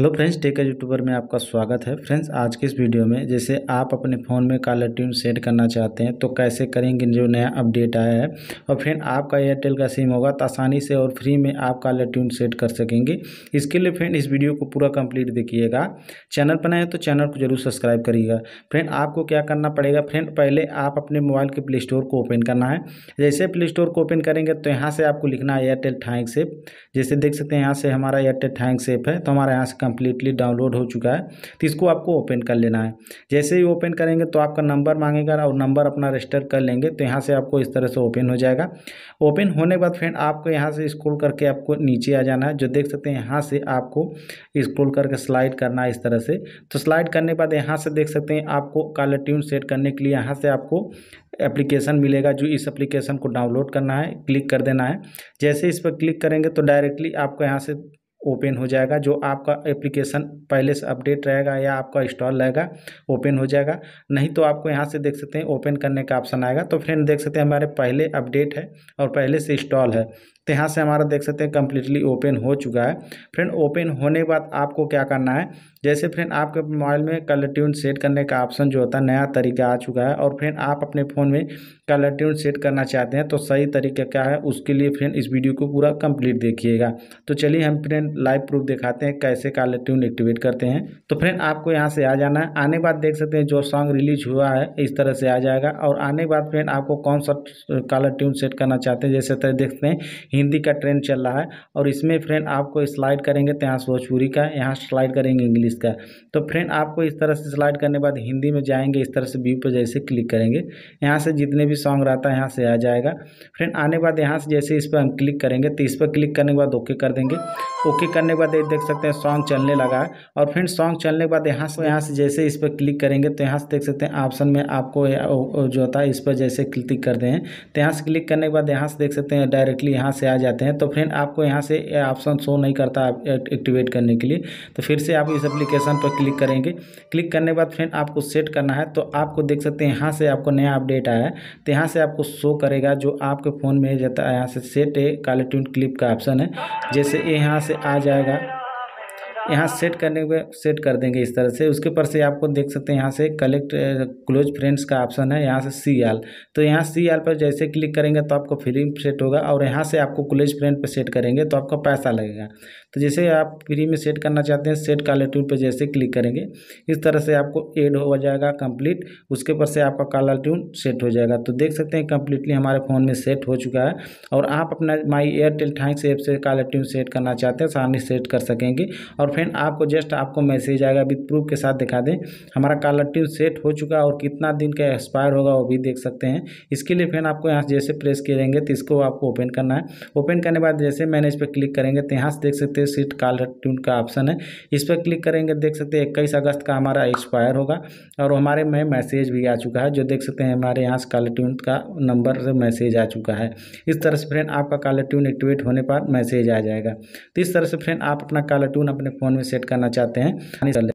hello friends taker YouTuber में आपका स्वागत है फ्रेंड्स आज के इस वीडियो में जैसे आप अपने फ़ोन में कॉलर ट्यून सेट करना चाहते हैं तो कैसे करेंगे जो नया अपडेट आया है और फ्रेंड आपका एयरटेल का सिम होगा तो आसानी से और फ्री में आप कॉलर ट्यून सेट कर सकेंगे इसके लिए फ्रेंड इस वीडियो को पूरा कम्प्लीट देखिएगा चैनल पर नए तो चैनल को जरूर सब्सक्राइब करिएगा फ्रेंड आपको क्या करना पड़ेगा फ्रेंड पहले आप अपने मोबाइल के प्ले स्टोर को ओपन करना है जैसे प्ले स्टोर को ओपन करेंगे तो यहाँ से आपको लिखना है एयरटेल थैंक सेप जैसे देख सकते हैं यहाँ से हमारा एयरटेल थैंक सेप है तो हमारा यहाँ से कम्प्लीटली डाउनलोड हो चुका है तो इसको आपको ओपन कर लेना है जैसे ही ओपन करेंगे तो आपका नंबर मांगेगा और नंबर अपना रजिस्टर कर लेंगे तो यहाँ से आपको इस तरह से ओपन हो जाएगा ओपन होने के बाद फ्रेंड आपको यहाँ से स्क्रोल करके आपको नीचे आ जाना है जो देख सकते हैं यहाँ से आपको स्क्रोल करके स्लाइड करना है इस तरह से तो स्लाइड करने के बाद यहाँ से देख सकते हैं आपको कलर ट्यून सेट करने के लिए यहाँ से आपको एप्लीकेशन मिलेगा जो इस एप्लीकेशन को डाउनलोड करना है क्लिक कर देना है जैसे इस पर क्लिक करेंगे तो डायरेक्टली आपको यहाँ से ओपन हो जाएगा जो आपका एप्लीकेशन पहले से अपडेट रहेगा या आपका इंस्टॉल रहेगा ओपन हो जाएगा नहीं तो आपको यहाँ से देख सकते हैं ओपन करने का ऑप्शन आएगा तो फ्रेंड देख सकते हैं हमारे पहले अपडेट है और पहले से इंस्टॉल है तो यहाँ से हमारा देख सकते हैं कम्प्लीटली ओपन हो चुका है फ्रेंड ओपन होने के बाद आपको क्या करना है जैसे फ्रेंड आपके मोबाइल में कलर ट्यून सेट करने का ऑप्शन जो होता है नया तरीका आ चुका है और फ्रेंड आप अपने फ़ोन में कलर ट्यून सेट करना चाहते हैं तो सही तरीका क्या है उसके लिए फ्रेंड इस वीडियो को पूरा कम्प्लीट देखिएगा तो चलिए हम फ्रेंड लाइव प्रूफ दिखाते हैं कैसे कलर ट्यून एक्टिवेट करते हैं तो फ्रेंड आपको यहाँ से आ जाना है आने के बाद देख सकते हैं जो सॉन्ग रिलीज हुआ है इस तरह से आ जाएगा और आने के बाद फ्रेंड आपको कौन सा कलर ट्यून सेट करना चाहते हैं जैसे तरह देखते हैं हिंदी का ट्रेंड चल रहा है और इसमें फ्रेंड आपको स्लाइड करेंगे तो यहाँ भोजपुरी का यहाँ स्लाइड करेंगे इंग्लिश का तो फ्रेंड आपको इस तरह से स्लाइड करने के बाद हिंदी में जाएंगे इस तरह से व्यू पर जैसे क्लिक करेंगे यहाँ से जितने भी सॉन्ग रहता है यहाँ से आ जाएगा फ्रेंड आने के बाद यहाँ से जैसे इस पर हम क्लिक करेंगे तो इस पर क्लिक करने के बाद ओके कर देंगे ओके करने के बाद देख सकते हैं सॉन्ग चलने लगा है और फ्रेंड सॉन्ग चलने के बाद यहाँ से यहाँ से जैसे इस पर क्लिक करेंगे तो यहाँ से देख सकते हैं ऑप्शन में आपको जो होता है इस पर जैसे क्लिक कर हैं तो यहाँ से क्लिक करने के बाद यहाँ से देख सकते हैं डायरेक्टली यहाँ से आ जाते हैं तो फ्रेंड आपको यहाँ से ऑप्शन शो नहीं करता एक्टिवेट करने के लिए तो फिर से आप इस एप्लीकेशन पर क्लिक करेंगे क्लिक करने के बाद फ्रेंड आपको सेट करना है तो आपको देख सकते हैं यहाँ से आपको नया अपडेट आया है तो यहाँ से आपको शो करेगा जो आपके फ़ोन में जाता है यहाँ से सेट ए काले ट्यून क्लिप का ऑप्शन है जैसे ये यहाँ से आ जाएगा यहाँ सेट करने हुए सेट कर देंगे इस तरह से उसके ऊपर से आपको देख सकते हैं यहाँ से कलेक्ट क्लोज फ्रेंड्स का ऑप्शन है यहाँ से सी आल तो यहाँ सी आल पर जैसे क्लिक करेंगे तो आपको फिल्म सेट होगा और यहाँ से आपको क्लोज फ्रेंड पर सेट करेंगे तो आपका पैसा लगेगा तो जैसे आप फ्री में सेट करना चाहते हैं सेट कालाट्यून पर जैसे क्लिक करेंगे इस तरह से आपको एड हो जाएगा कंप्लीट उसके ऊपर से आपका काला ट्यून सेट हो जाएगा तो देख सकते हैं कंप्लीटली हमारे फ़ोन में सेट हो चुका है और आप अपना माई एयरटेल थैंक्स ऐप से काला ट्यून सेट करना चाहते हैं आसानी सेट कर सकेंगे और फ्रेंड आपको जस्ट आपको मैसेज आएगा विद प्रूफ के साथ दिखा दें हमारा काला ट्यून सेट हो चुका है और कितना दिन का एक्सपायर होगा वो भी देख सकते हैं इसके लिए फ्रेंड आपको यहाँ जैसे प्रेस करेंगे तो इसको आपको ओपन करना है ओपन करने बाद जैसे मैंने इस पर क्लिक करेंगे तो यहाँ से देख सकते सकते सीट काल ट्यून का ऑप्शन है इस पर क्लिक करेंगे देख सकते हैं इक्कीस अगस्त का हमारा एक्सपायर होगा और हमारे में मैसेज भी आ चुका है जो देख सकते हैं हमारे यहाँ से कॉल ट्यून का नंबर से मैसेज आ चुका है इस तरह से फ्रेंड आपका कॉल ट्यून एक्टिवेट होने पर मैसेज आ जाएगा तो इस तरह से फ्रेंड आप अपना कॉल ट्यून अपने फ़ोन में सेट करना चाहते हैं